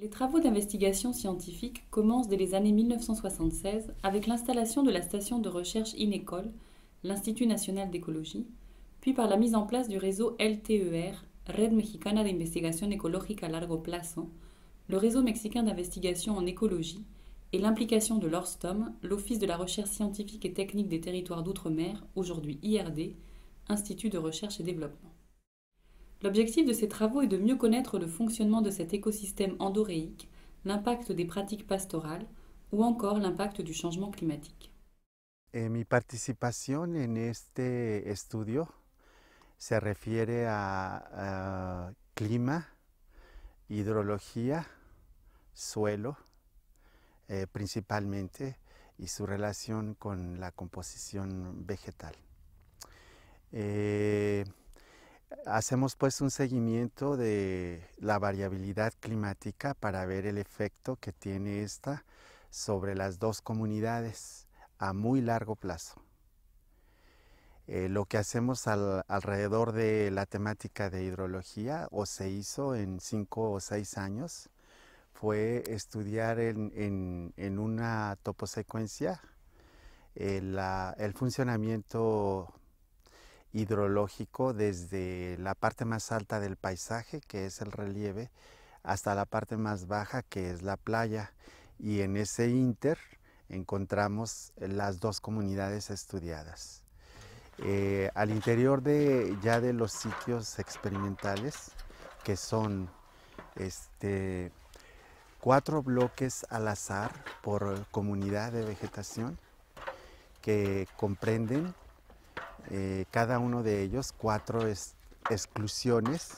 Les travaux d'investigation scientifique commencent dès les années 1976 avec l'installation de la station de recherche INECOL, l'Institut national d'écologie, puis par la mise en place du réseau LTER, Red Mexicana de Investigación Ecológica a Largo Plazo, le réseau mexicain d'investigation en écologie, et l'implication de l'ORSTOM, l'Office de la recherche scientifique et technique des territoires d'outre-mer, aujourd'hui IRD, Institut de recherche et développement. L'objectif de ces travaux est de mieux connaître le fonctionnement de cet écosystème endoréique, l'impact des pratiques pastorales ou encore l'impact du changement climatique. Et eh, mi participación en este estudio se refiere à climat clima, hidrología, suelo, eh, principalmente, y su relación con la composition végétale. Eh, Hacemos pues un seguimiento de la variabilidad climática para ver el efecto que tiene esta sobre las dos comunidades a muy largo plazo. Eh, lo que hacemos alrededor de la temática de hidrología, o se hizo en cinco o seis años, fue estudiar en, una toposecuencia eh, el funcionamiento hidrológico desde la parte más alta del paisaje, que es el relieve, hasta la parte más baja, que es la playa. Y en ese inter encontramos eh, las dos comunidades estudiadas. Eh, al interior de, ya de los sitios experimentales, que son este, cuatro bloques al azar por comunidad de vegetación, que comprenden eh, cada uno de ellos cuatro exclusiones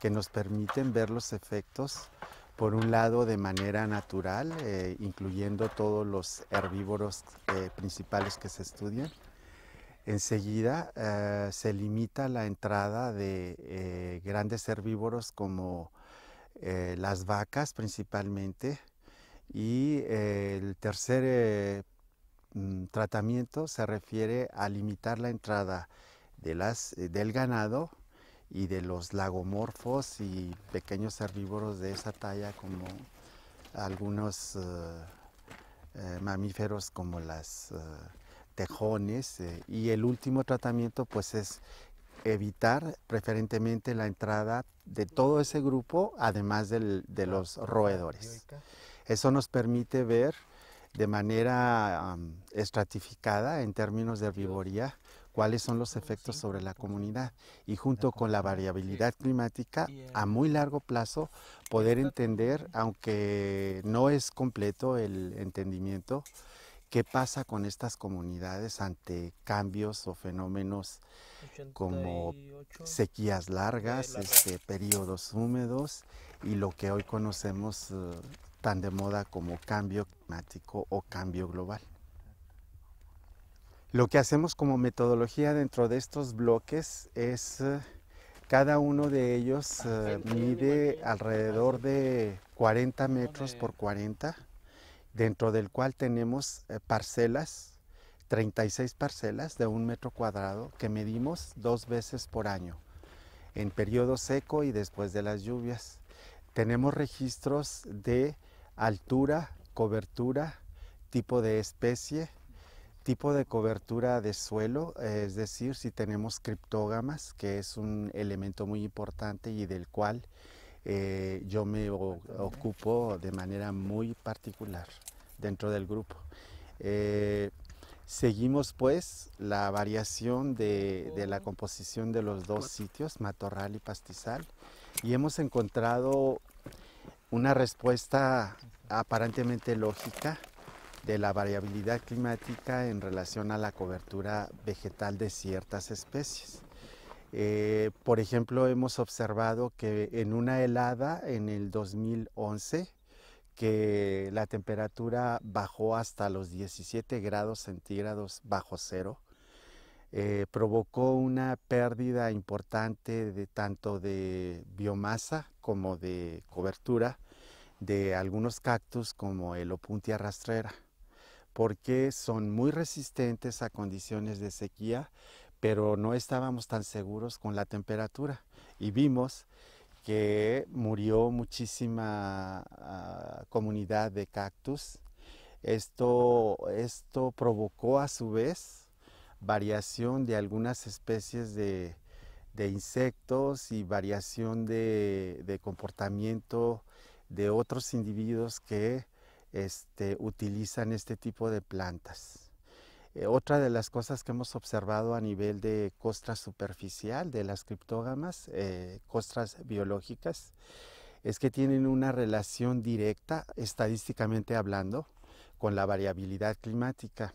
que nos permiten ver los efectos, por un lado de manera natural, eh, incluyendo todos los herbívoros eh, principales que se estudian. Enseguida se limita la entrada de grandes herbívoros como las vacas principalmente y el tercer Mm, tratamiento se refiere a limitar la entrada de las, eh, del ganado y de los lagomorfos y pequeños herbívoros de esa talla como algunos eh, eh, mamíferos como las tejones y el último tratamiento pues es evitar preferentemente la entrada de todo ese grupo además de los roedores. Eso nos permite ver de manera estratificada en términos de herbivoría cuáles son los ah, efectos sobre la comunidad y junto con la variabilidad climática a muy largo plazo poder entender, aunque no es completo el entendimiento, qué pasa con estas comunidades ante cambios o fenómenos como sequías largas, este, periodos húmedos y lo que hoy conocemos eh, tan de moda como cambio climático o cambio global. Lo que hacemos como metodología dentro de estos bloques es, eh, cada uno de ellos ah, eh, mide alrededor de 40 metros por 40, dentro del cual tenemos eh, parcelas, 36 parcelas de un metro cuadrado que medimos dos veces por año, en periodo seco y después de las lluvias. Tenemos registros de altura, cobertura, tipo de especie, tipo de cobertura de suelo, es decir, si tenemos criptógamas, que es un elemento muy importante y del cual eh, yo me ocupo de manera muy particular dentro del grupo. Eh, seguimos pues la variación de, de la composición de los dos sitios, matorral y pastizal, y hemos encontrado una respuesta aparentemente lógica de la variabilidad climática en relación a la cobertura vegetal de ciertas especies. Eh, por ejemplo, hemos observado que en una helada en el 2011, que la temperatura bajó hasta los 17 grados centígrados bajo cero, eh, provocó una pérdida importante de tanto de biomasa como de cobertura de algunos cactus como el opuntia rastrera, porque son muy resistentes a condiciones de sequía, pero no estábamos tan seguros con la temperatura y vimos que murió muchísima ah, comunidad de cactus. esto provocó a su vez variación de algunas especies de, insectos y variación de, comportamiento de otros individuos que este, utilizan este tipo de plantas. Eh, otra de las cosas que hemos observado a nivel de costra superficial de las criptógamas, eh, costras biológicas, es que tienen una relación directa, estadísticamente hablando, con la variabilidad climática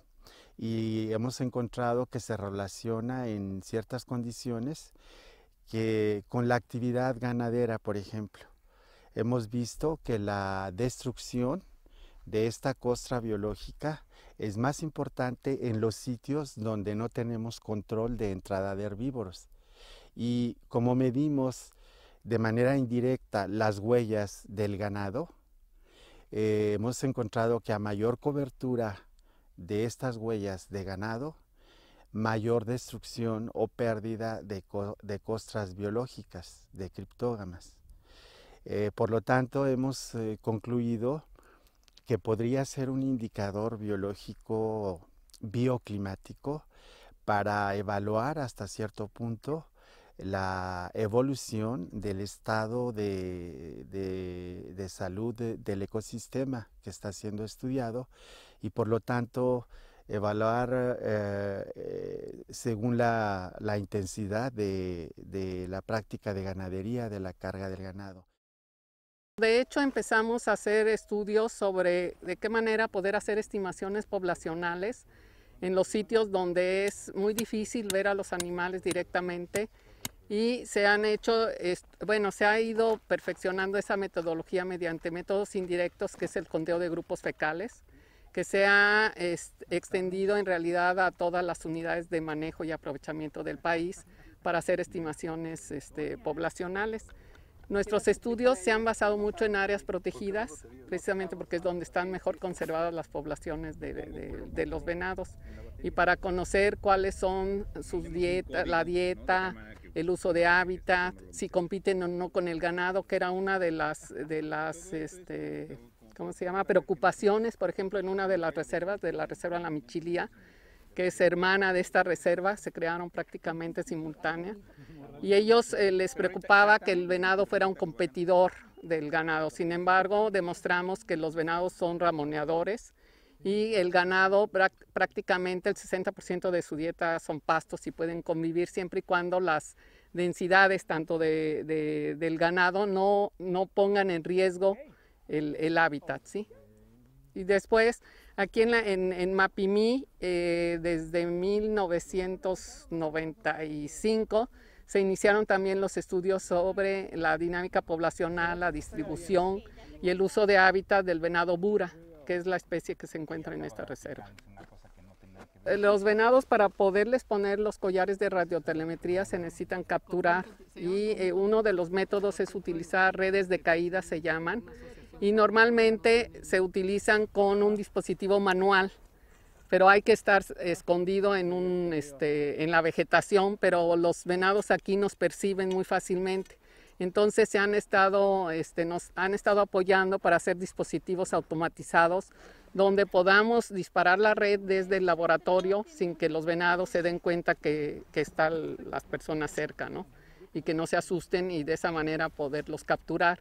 y hemos encontrado que se relaciona en ciertas condiciones que con la actividad ganadera, por ejemplo. Hemos visto que la destrucción de esta costra biológica es más importante en los sitios donde no tenemos control de entrada de herbívoros. Y como medimos de manera indirecta las huellas del ganado, eh, hemos encontrado que a mayor cobertura de estas huellas de ganado, mayor destrucción o pérdida de, costras biológicas, de criptógamas. Eh, por lo tanto, hemos eh, concluido que podría ser un indicador biológico bioclimático para evaluar hasta cierto punto la evolución del estado de, salud del ecosistema que está siendo estudiado y por lo tanto evaluar eh, eh, según la, intensidad de, de la práctica de ganadería, de la carga del ganado. De hecho, empezamos a hacer estudios sobre de qué manera poder hacer estimaciones poblacionales en los sitios donde es muy difícil ver a los animales directamente y se han hecho, bueno, se ha ido perfeccionando esa metodología mediante métodos indirectos que es el conteo de grupos fecales que se ha este, extendido en realidad a todas las unidades de manejo y aprovechamiento del país para hacer estimaciones este, poblacionales. Nuestros estudios se han basado mucho en áreas protegidas, precisamente porque es donde están mejor conservadas las poblaciones de, los venados. Y para conocer cuáles son sus dietas, la dieta, el uso de hábitat, si compiten o no con el ganado, que era una de las, este, ¿cómo se llama? Preocupaciones, por ejemplo, en una de las reservas, de la reserva La Michilía, que es hermana de esta reserva, se crearon prácticamente simultánea. Y ellos eh, les preocupaba que el venado fuera un competidor del ganado. Sin embargo, demostramos que los venados son ramoneadores y el ganado prácticamente el 60% de su dieta son pastos y pueden convivir siempre y cuando las densidades tanto del ganado no, no pongan en riesgo el, hábitat, ¿sí? Y después, aquí en, la, Mapimí, eh, desde 1995, se iniciaron también los estudios sobre la dinámica poblacional, la distribución y el uso de hábitat del venado bura, que es la especie que se encuentra en esta reserva. Los venados para poderles poner los collares de radiotelemetría se necesitan capturar y eh, uno de los métodos es utilizar redes de caída, se llaman, y normalmente se utilizan con un dispositivo manual, pero hay que estar escondido este, en, la vegetación, pero los venados aquí nos perciben muy fácilmente. Entonces se han estado, este, nos han estado apoyando para hacer dispositivos automatizados donde podamos disparar la red desde el laboratorio sin que los venados se den cuenta que, están las personas cerca, Y que no se asusten y de esa manera poderlos capturar.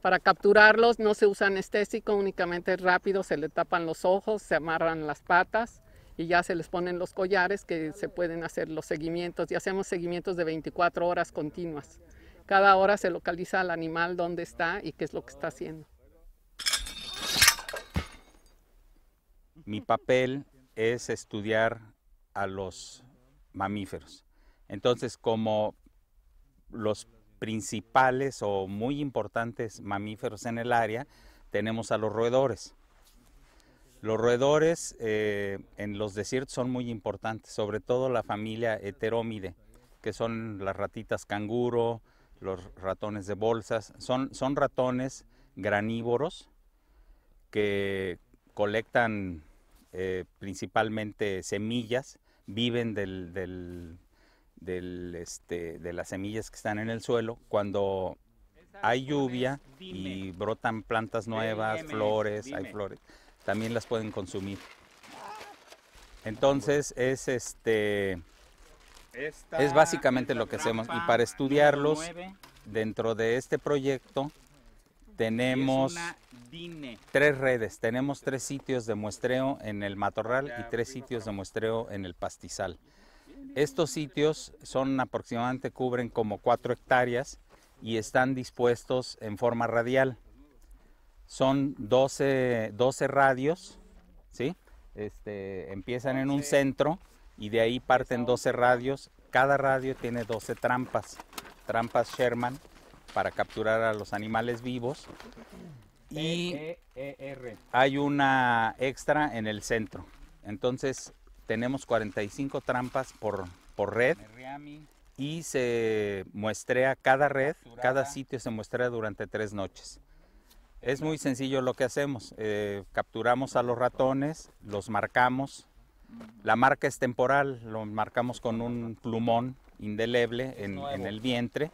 Para capturarlos no se usa anestésico, únicamente rápido, se le tapan los ojos, se amarran las patas y ya se les ponen los collares que se pueden hacer los seguimientos y hacemos seguimientos de 24 horas continuas. Cada hora se localiza al animal dónde está y qué es lo que está haciendo. Mi papel es estudiar a los mamíferos. Entonces, como los principales o muy importantes mamíferos en el área, tenemos a los roedores. Los roedores eh, en los desiertos son muy importantes, sobre todo la familia heterómide, que son las ratitas canguro, los ratones de bolsas. Son, son ratones granívoros que colectan eh, principalmente semillas, viven del este, de las semillas que están en el suelo, cuando hay lluvia y brotan plantas nuevas, flores, hay flores, también las pueden consumir. Entonces es este es básicamente lo que hacemos y para estudiarlos dentro de este proyecto tenemos tres redes, tenemos tres sitios de muestreo en el matorral y tres sitios de muestreo en el pastizal. Estos sitios son aproximadamente, cubren como 4 hectáreas y están dispuestos en forma radial. Son 12, radios, ¿sí? Este, empiezan en un centro y de ahí parten 12 radios. Cada radio tiene 12 trampas, trampas Sherman para capturar a los animales vivos. Y e e hay una extra en el centro. Entonces tenemos 45 trampas por, por red y se muestrea cada red, cada sitio se muestrea durante tres noches. Es muy sencillo lo que hacemos. Eh, capturamos a los ratones, los marcamos. La marca es temporal, lo marcamos con un plumón indeleble en, en el vientre,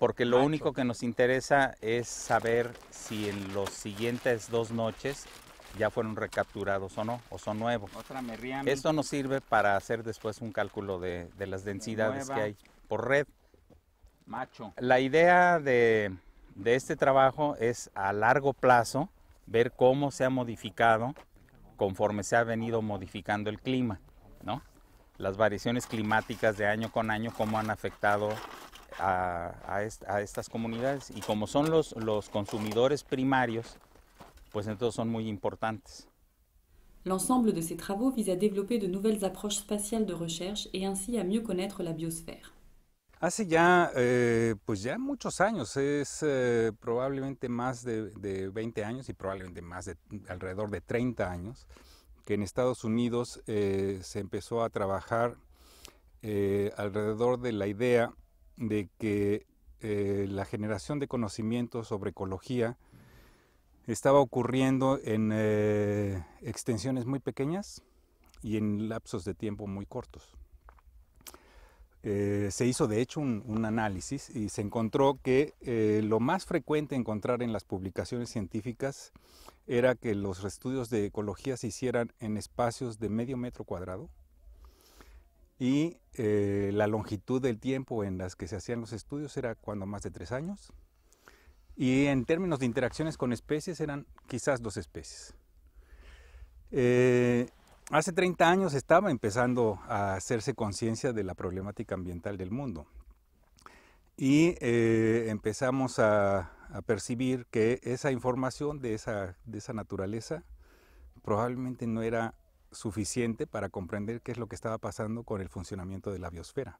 porque lo único que nos interesa es saber si en las siguientes dos noches ya fueron recapturados o no, o son nuevos. Esto nos sirve para hacer después un cálculo de, de las densidades que hay por red. Macho. La idea de, de, este trabajo es a largo plazo ver cómo se ha modificado conforme se ha venido modificando el clima, ¿no? Las variaciones climáticas de año con año, cómo han afectado a, a, estas comunidades. Y como son los, los consumidores primarios pues entonces son muy importantes. L'ensemble de ces travaux vise à développer de nouvelles approches spatiales de recherche et ainsi à mieux connaître la biosphère. Hace ya, eh, pues ya muchos años, es eh, probablemente más de, 20 años y probablemente más de alrededor de 30 años, que en Estados Unidos eh, se empezó a trabajar alrededor de la idea de que la generación de conocimiento sobre ecología estaba ocurriendo en eh, extensiones muy pequeñas y en lapsos de tiempo muy cortos. Eh, se hizo de hecho un, análisis y se encontró que eh, lo más frecuente encontrar en las publicaciones científicas era que los estudios de ecología se hicieran en espacios de medio metro cuadrado y la longitud del tiempo en las que se hacían los estudios era cuando más de tres años y en términos de interacciones con especies eran quizás dos especies. Eh, hace 30 años estaba empezando a hacerse conciencia de la problemática ambiental del mundo. Y eh, empezamos a, percibir que esa información de esa naturaleza probablemente no era suficiente para comprender qué es lo que estaba pasando con el funcionamiento de la biosfera.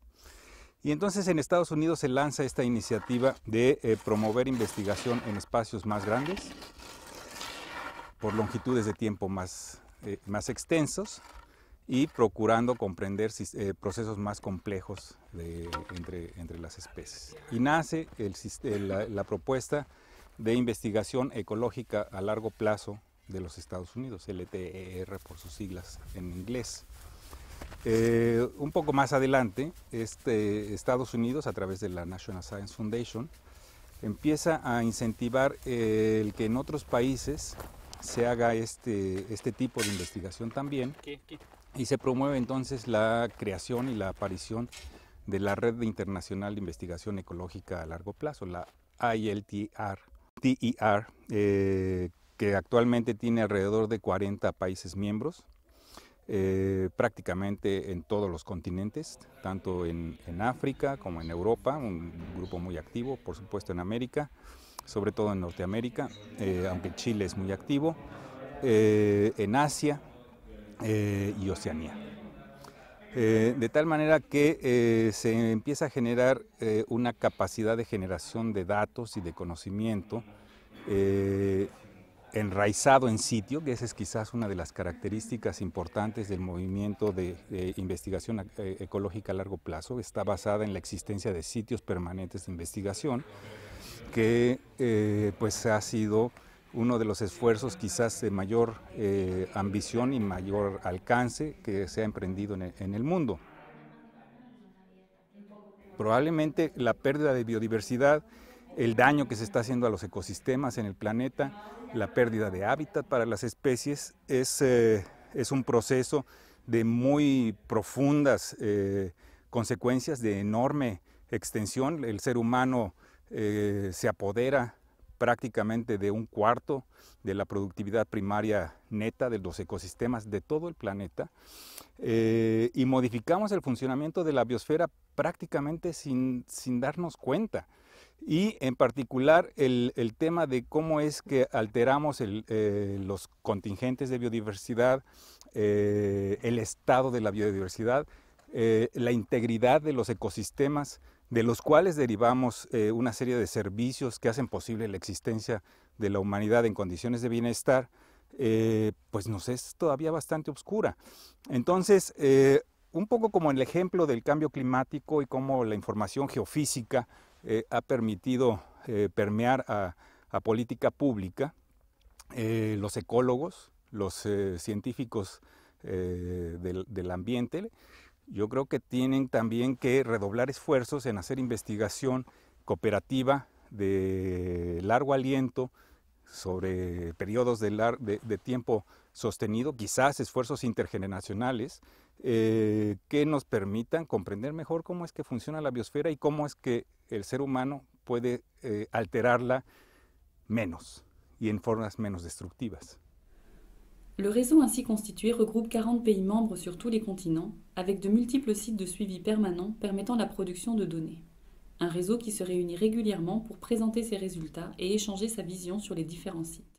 Y entonces en Estados Unidos se lanza esta iniciativa de eh, promover investigación en espacios más grandes, por longitudes de tiempo más, eh, más extensos y procurando comprender eh, procesos más complejos entre, entre, las especies. Y nace la propuesta de investigación ecológica a largo plazo de los Estados Unidos, LTER por sus siglas en inglés. Eh, un poco más adelante, este, Estados Unidos, a través de la National Science Foundation, empieza a incentivar el que en otros países se haga este, este tipo de investigación también. Y se promueve entonces la creación y la aparición de la Red Internacional de Investigación Ecológica a Largo Plazo, la ILTR, e eh, que actualmente tiene alrededor de 40 países miembros eh, prácticamente en todos los continentes, tanto en, África como en Europa, un grupo muy activo, por supuesto en América, sobre todo en Norteamérica, eh, aunque Chile es muy activo, eh, en Asia y Oceanía. de tal manera que se empieza a generar una capacidad de generación de datos y de conocimiento enraizado en sitio, que esa es quizás una de las características importantes del movimiento de, investigación eh, ecológica a largo plazo, está basada en la existencia de sitios permanentes de investigación, que eh, pues ha sido uno de los esfuerzos quizás de mayor eh, ambición y mayor alcance que se ha emprendido en e, el mundo. Probablemente la pérdida de biodiversidad el daño que se está haciendo a los ecosistemas en el planeta, la pérdida de hábitat para las especies, es, eh, un proceso de muy profundas eh, consecuencias, de enorme extensión. El ser humano eh, se apodera prácticamente de un cuarto de la productividad primaria neta de los ecosistemas de todo el planeta y modificamos el funcionamiento de la biosfera prácticamente sin, sin darnos cuenta y en particular el, el, tema de cómo es que alteramos eh, los contingentes de biodiversidad, eh, el estado de la biodiversidad, eh, la integridad de los ecosistemas, de los cuales derivamos una serie de servicios que hacen posible la existencia de la humanidad en condiciones de bienestar, pues nos es todavía bastante oscura. Entonces, un poco como el ejemplo del cambio climático y cómo la información geofísica, eh, ha permitido eh, permear a, política pública, eh, los ecólogos, los científicos del, ambiente, yo creo que tienen también que redoblar esfuerzos en hacer investigación cooperativa de largo aliento sobre periodos de, tiempo sostenido, quizás esfuerzos intergeneracionales que nos permitan comprender mejor cómo es que funciona la biosfera y cómo es que ser eh, Le réseau ainsi constitué regroupe 40 pays membres sur tous les continents, avec de multiples sites de suivi permanents permettant la production de données. Un réseau qui se réunit régulièrement pour présenter ses résultats et échanger sa vision sur les différents sites.